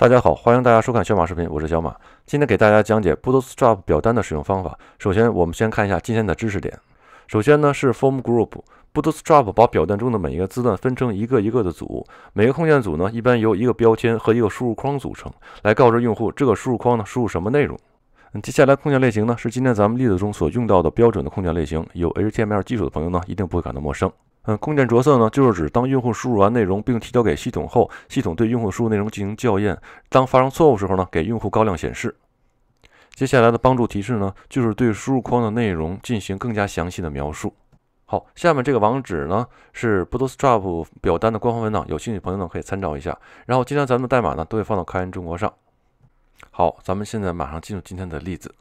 大家好，欢迎大家收看小马视频，我是小马。今天给大家讲解 Bootstrap 表单的使用方法。首先，我们先看一下今天的知识点。首先呢是 form group，Bootstrap 把表单中的每一个字段分成一个一个的组。每个控件组呢，一般由一个标签和一个输入框组成，来告知用户这个输入框呢输入什么内容。接下来控件类型呢，是今天咱们例子中所用到的标准的控件类型，有 HTML 基础的朋友呢，一定不会感到陌生。嗯，控件着色呢，就是指当用户输入完内容并提交给系统后，系统对用户输入内容进行校验。当发生错误时候呢，给用户高亮显示。接下来的帮助提示呢，就是对输入框的内容进行更加详细的描述。好，下面这个网址呢是 Bootstrap 表单的官方文档，有兴趣朋友呢可以参照一下。然后，今天咱们的代码呢都会放到开源中国上。好，咱们现在马上进入今天的例子。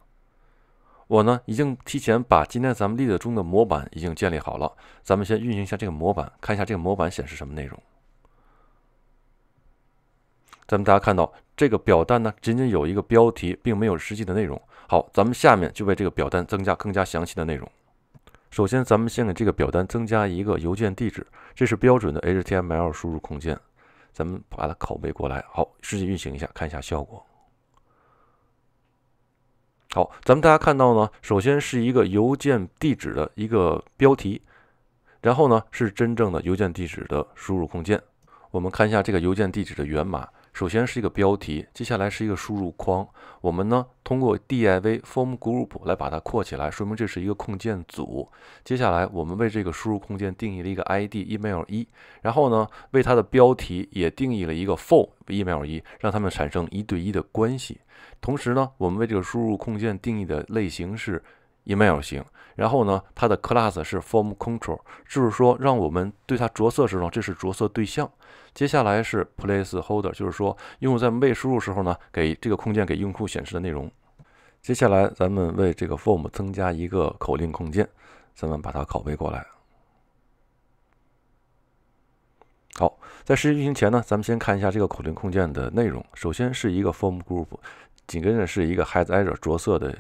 我呢，已经提前把今天咱们例子中的模板已经建立好了。咱们先运行一下这个模板，看一下这个模板显示什么内容。咱们大家看到这个表单呢，仅仅有一个标题，并没有实际的内容。好，咱们下面就为这个表单增加更加详细的内容。首先，咱们先给这个表单增加一个邮件地址，这是标准的 HTML 输入空间。咱们把它拷贝过来。好，实际运行一下，看一下效果。好，咱们大家看到呢，首先是一个邮件地址的一个标题，然后呢是真正的邮件地址的输入空间。我们看一下这个邮件地址的源码。首先是一个标题，接下来是一个输入框。我们呢通过 div form group 来把它括起来，说明这是一个控件组。接下来，我们为这个输入空间定义了一个 id email1，然后呢为它的标题也定义了一个 for email1，让它们产生一对一的关系。同时呢，我们为这个输入控件定义的类型是。email 型，然后呢，它的 class 是 form control，就是说让我们对它着色时候，这是着色对象。接下来是 place holder，就是说用户在未输入时候呢，给这个控件给用户显示的内容。接下来咱们为这个 form 增加一个口令控件，咱们把它拷贝过来。好，在实际运行前呢，咱们先看一下这个口令控件的内容。首先是一个 form group，紧跟着是一个 has error 着色的。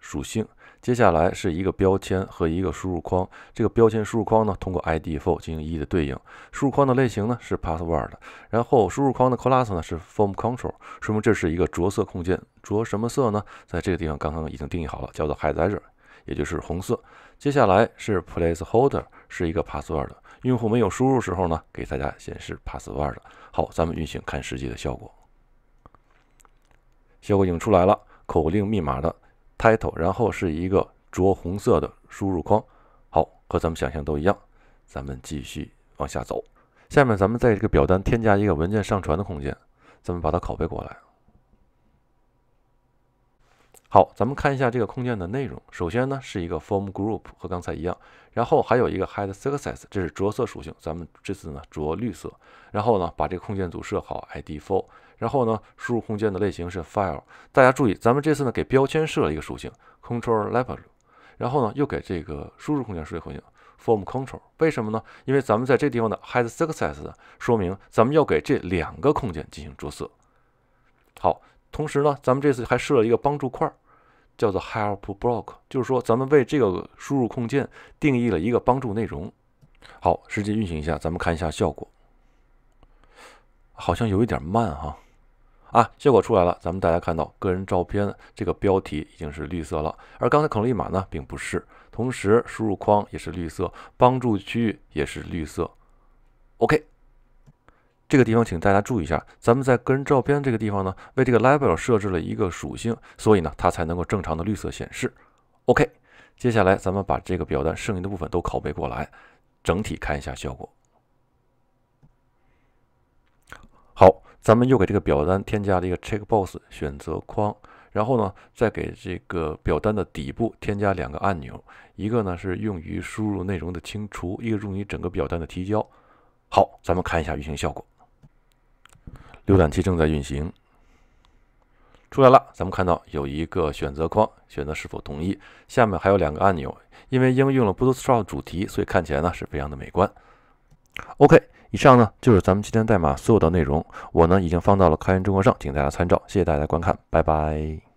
属性，接下来是一个标签和一个输入框。这个标签输入框呢，通过 id for 进行一一的对应。输入框的类型呢是 password 然后输入框的 class 呢是 form control，说明这是一个着色控件。着什么色呢？在这个地方刚刚已经定义好了，叫做 h a d e r r 也就是红色。接下来是 placeholder，是一个 password。用户没有输入时候呢，给大家显示 password。好，咱们运行看实际的效果。效果已经出来了，口令密码的。Title，然后是一个着红色的输入框，好，和咱们想象都一样。咱们继续往下走，下面咱们在这个表单添加一个文件上传的空间，咱们把它拷贝过来。好，咱们看一下这个空间的内容，首先呢是一个 form group，和刚才一样，然后还有一个 head success，这是着色属性，咱们这次呢着绿色，然后呢把这个空间组设好 id for。然后呢，输入空间的类型是 file。大家注意，咱们这次呢给标签设了一个属性 control label，然后呢又给这个输入空间设一个属性 form control。为什么呢？因为咱们在这地方呢 has success，说明咱们要给这两个空间进行着色。好，同时呢，咱们这次还设了一个帮助块，叫做 help block，就是说咱们为这个输入空间定义了一个帮助内容。好，实际运行一下，咱们看一下效果，好像有一点慢哈。啊，效果出来了，咱们大家看到个人照片这个标题已经是绿色了，而刚才口令密码呢并不是，同时输入框也是绿色，帮助区域也是绿色。OK，这个地方请大家注意一下，咱们在个人照片这个地方呢，为这个 label 设置了一个属性，所以呢它才能够正常的绿色显示。OK，接下来咱们把这个表单剩余的部分都拷贝过来，整体看一下效果。咱们又给这个表单添加了一个 check box 选择框，然后呢，再给这个表单的底部添加两个按钮，一个呢是用于输入内容的清除，一个用于整个表单的提交。好，咱们看一下运行效果。浏览器正在运行，出来了。咱们看到有一个选择框，选择是否同意，下面还有两个按钮。因为应用了 Bootstrap 主题，所以看起来呢是非常的美观。OK。以上呢就是咱们今天代码所有的内容，我呢已经放到了开源中国上，请大家参照。谢谢大家观看，拜拜。